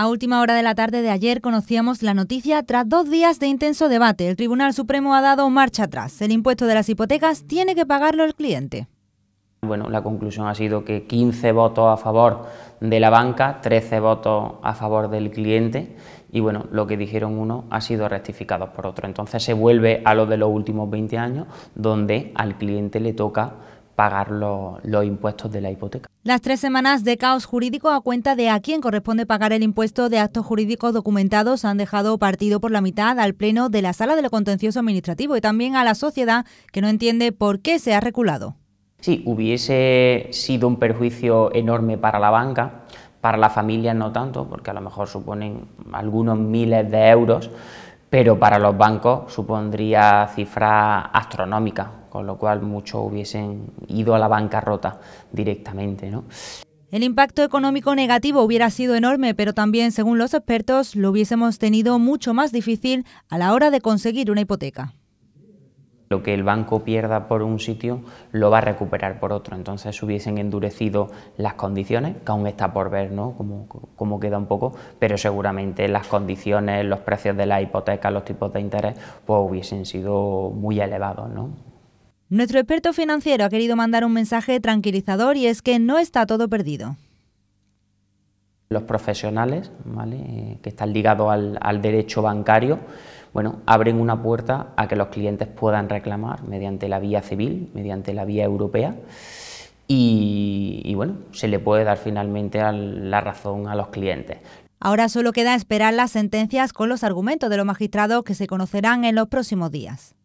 A última hora de la tarde de ayer conocíamos la noticia tras dos días de intenso debate. El Tribunal Supremo ha dado marcha atrás. El impuesto de las hipotecas tiene que pagarlo el cliente. Bueno, la conclusión ha sido que 15 votos a favor de la banca, 13 votos a favor del cliente y bueno, lo que dijeron uno ha sido rectificado por otro. Entonces se vuelve a lo de los últimos 20 años donde al cliente le toca pagar los, los impuestos de la hipoteca. Las tres semanas de caos jurídico a cuenta de a quién corresponde pagar el impuesto de actos jurídicos documentados han dejado partido por la mitad al Pleno de la Sala de lo Contencioso Administrativo y también a la sociedad que no entiende por qué se ha reculado. Sí, hubiese sido un perjuicio enorme para la banca, para la familia no tanto, porque a lo mejor suponen algunos miles de euros, pero para los bancos supondría cifras astronómicas, con lo cual muchos hubiesen ido a la bancarrota directamente. El impacto económico negativo hubiera sido enorme, pero también, según los expertos, lo hubiésemos tenido mucho más difícil a la hora de conseguir una hipoteca lo que el banco pierda por un sitio lo va a recuperar por otro. Entonces hubiesen endurecido las condiciones, que aún está por ver ¿no? cómo, queda un poco, pero seguramente las condiciones, los precios de la hipoteca, los tipos de interés, pues hubiesen sido muy elevados. Nuestro experto financiero ha querido mandar un mensaje tranquilizador y es que no está todo perdido los profesionales eh, que están ligados al, derecho bancario bueno, abren una puerta a que los clientes puedan reclamar mediante la vía civil, mediante la vía europea. Y, bueno, se le puede dar finalmente la razón a los clientes. Ahora solo queda esperar las sentencias con los argumentos de los magistrados que se conocerán en los próximos días.